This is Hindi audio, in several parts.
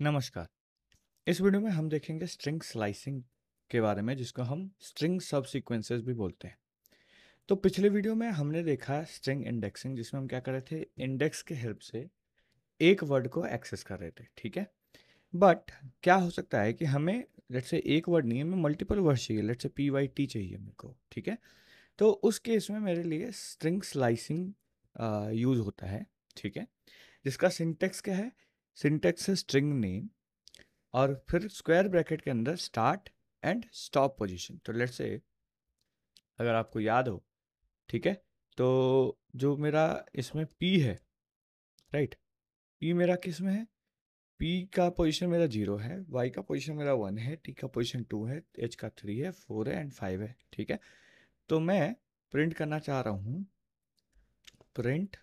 नमस्कार इस वीडियो में हम देखेंगे स्ट्रिंग स्लाइसिंग के बारे में जिसको हम स्ट्रिंग सब सिक्वेंसेज भी बोलते हैं तो पिछले वीडियो में हमने देखा स्ट्रिंग इंडेक्सिंग जिसमें हम क्या कर रहे थे इंडेक्स के हेल्प से एक वर्ड को एक्सेस कर रहे थे ठीक है बट क्या हो सकता है कि हमें लेट से एक वर्ड नहीं हमें मल्टीपल वर्ड चाहिए let say P Y T चाहिए मेरे को ठीक है तो उस केस में मेरे लिए स्ट्रिंग स्लाइसिंग यूज़ होता है ठीक है जिसका सिंटेक्स क्या है सिंटेक्स है स्ट्रिंग नेम और फिर स्क्वायर ब्रैकेट के अंदर स्टार्ट एंड स्टॉप पोजीशन तो लेट्स से अगर आपको याद हो ठीक है तो जो मेरा इसमें पी है राइट पी मेरा किस में है पी का पोजीशन मेरा जीरो है वाई का पोजीशन मेरा वन है टी का पोजीशन टू है एच का थ्री है फोर है एंड फाइव है ठीक है तो मैं प्रिंट करना चाह रहा हूँ print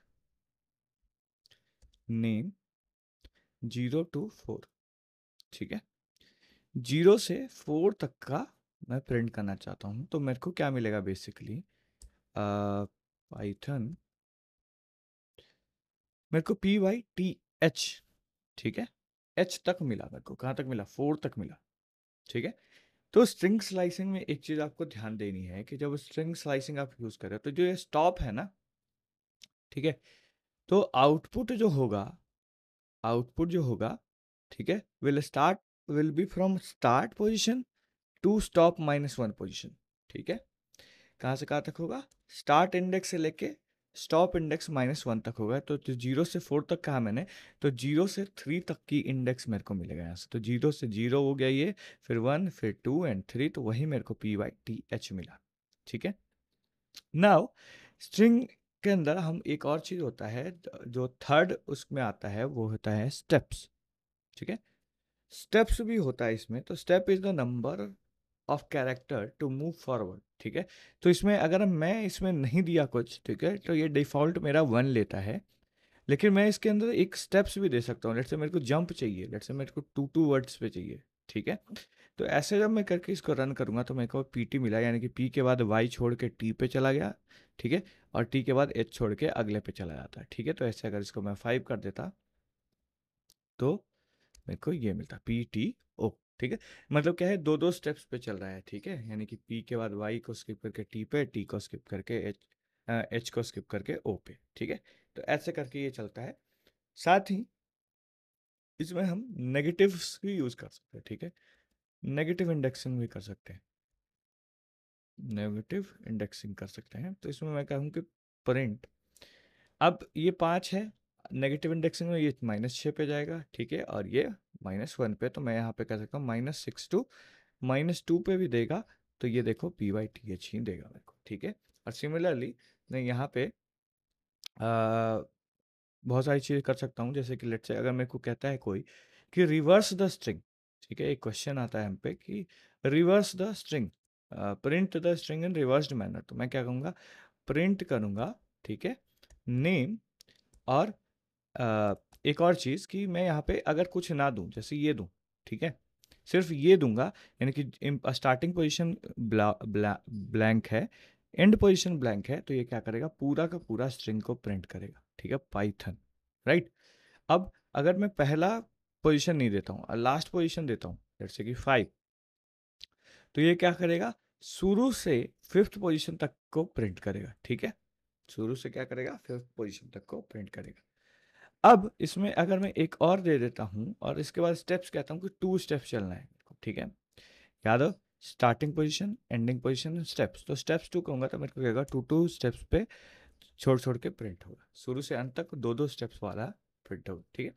name zero two four ठीक है जीरो से फोर तक का मैं प्रिंट करना चाहता हूँ तो मेरे को क्या मिलेगा बेसिकली पाइथन मेरे को पी वाई टी एच ठीक है एच तक मिला मेरे को कहाँ तक मिला फोर तक मिला ठीक है तो स्ट्रिंग स्लाइसिंग में एक चीज़ आपको ध्यान देनी है कि जब स्ट्रिंग स्लाइसिंग आप यूज़ कर रहे हो तो जो ये स्टॉप है ना ठीक है तो आउटपुट जो होगा आउटपुट जो होगा ठीक है will start will be from start position to stop minus one position ठीक है कहाँ से कहाँ तक होगा स्टार्ट इंडेक्स से लेके स्टॉप इंडेक्स माइनस वन तक होगा तो, तो जीरो से फोर तक कहा मैंने तो जीरो से थ्री तक की इंडेक्स मेरे को मिलेगा यहाँ से तो जीरो से जीरो हो गया ये फिर वन फिर टू एंड थ्री तो वही मेरे को पी वाई टी एच मिला ठीक है नाउ स्ट्रिंग के अंदर हम एक और चीज़ होता है जो थर्ड उसमें आता है वो होता है स्टेप्स ठीक है स्टेप्स भी होता है इसमें तो step is the number of character to move forward ठीक है तो इसमें अगर मैं इसमें नहीं दिया कुछ ठीक है तो ये डिफ़ॉल्ट मेरा वन लेता है लेकिन मैं इसके अंदर एक स्टेप्स भी दे सकता हूँ लेट से मेरे को जंप चाहिए लेट से मेरे को टू टू वर्ड्स पे चाहिए ठीक है तो ऐसे जब मैं करके इसको रन करूँगा तो मेरे को पी टी मिला यानी कि पी के बाद वाई छोड़ के टी पे चला गया ठीक है और टी के बाद एच छोड़ के अगले पे चला जाता है ठीक है तो ऐसे अगर इसको मैं फाइव कर देता तो मेरे को ये मिलता पी टी ओ ठीक है मतलब क्या है दो दो स्टेप्स पे चल रहा है ठीक है यानी कि पी के बाद वाई को स्किप करके टी पे टी को स्किप करके एच एच को स्किप करके ओ पे ठीक है तो ऐसे करके ये चलता है साथ ही इसमें हम नेगेटिव्स भी यूज कर सकते हैं ठीक है नेगेटिव इंडेक्सिंग भी कर सकते हैं नेगेटिव इंडेक्सिंग कर सकते हैं तो इसमें मैं कहूँ कि प्रिंट अब ये पाँच है नेगेटिव इंडेक्सिंग में ये माइनस छः पे जाएगा ठीक है और ये माइनस वन पे तो मैं यहाँ पे कह सकता हूँ minus six to minus two पे भी देगा तो ये देखो पी वाई टी एच ही देगा मेरे को ठीक है और सिमिलरली मैं यहाँ पे बहुत सारी चीज कर सकता हूँ जैसे कि लेट से अगर मेरे को कहता है कोई कि रिवर्स द स्ट्रिंग ठीक है एक क्वेश्चन आता है हम पे कि reverse the string print the string in reversed manner तो मैं क्या कहूँगा प्रिंट करूँगा ठीक है नेम और uh, एक और चीज़ कि मैं यहाँ पे अगर कुछ ना दूँ जैसे ये दूँ ठीक है सिर्फ ये दूंगा यानी कि स्टार्टिंग पोजिशन ब्लैंक है एंड पोजिशन ब्लैंक है तो ये क्या करेगा पूरा का पूरा स्ट्रिंग को प्रिंट करेगा ठीक है पाइथन राइट अब अगर मैं पहला पोजीशन नहीं देता हूँ लास्ट पोजीशन देता हूँ जैसे कि फाइव तो ये क्या करेगा शुरू से फिफ्थ पोजीशन तक को प्रिंट करेगा ठीक है शुरू से क्या करेगा फिफ्थ पोजीशन तक को प्रिंट करेगा अब इसमें अगर मैं एक और दे देता हूँ और इसके बाद स्टेप्स कहता हूँ कि टू स्टेप्स चलना है ठीक है याद हो starting position ending position steps तो स्टेप्स टू कहूँगा तो मेरे को कहेगा टू टू स्टेप्स पे छोड़ छोड़ के प्रिंट होगा शुरू से अंत तक दो दो स्टेप्स वाला प्रिंट होगा ठीक है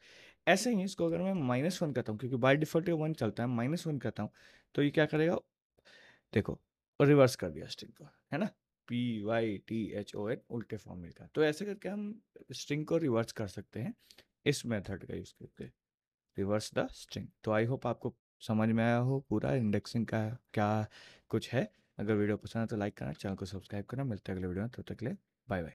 ऐसे ही इसको अगर मैं माइनस वन करता हूँ क्योंकि बाई डिफॉल्ट ये वन चलता है माइनस वन करता हूँ तो ये क्या करेगा देखो रिवर्स कर दिया स्ट्रिंग को है ना P Y T H O N उल्टे फॉर्म में का तो ऐसे करके हम स्ट्रिंग को रिवर्स कर सकते हैं इस मेथड का यूज़ करके रिवर्स द स्ट्रिंग तो आई होप आपको समझ में आया हो पूरा इंडेक्सिंग का क्या कुछ है अगर वीडियो पसंद है तो लाइक करना चैनल को सब्सक्राइब करना मिलते हैं अगले वीडियो में तब तो तक ले बाय बाय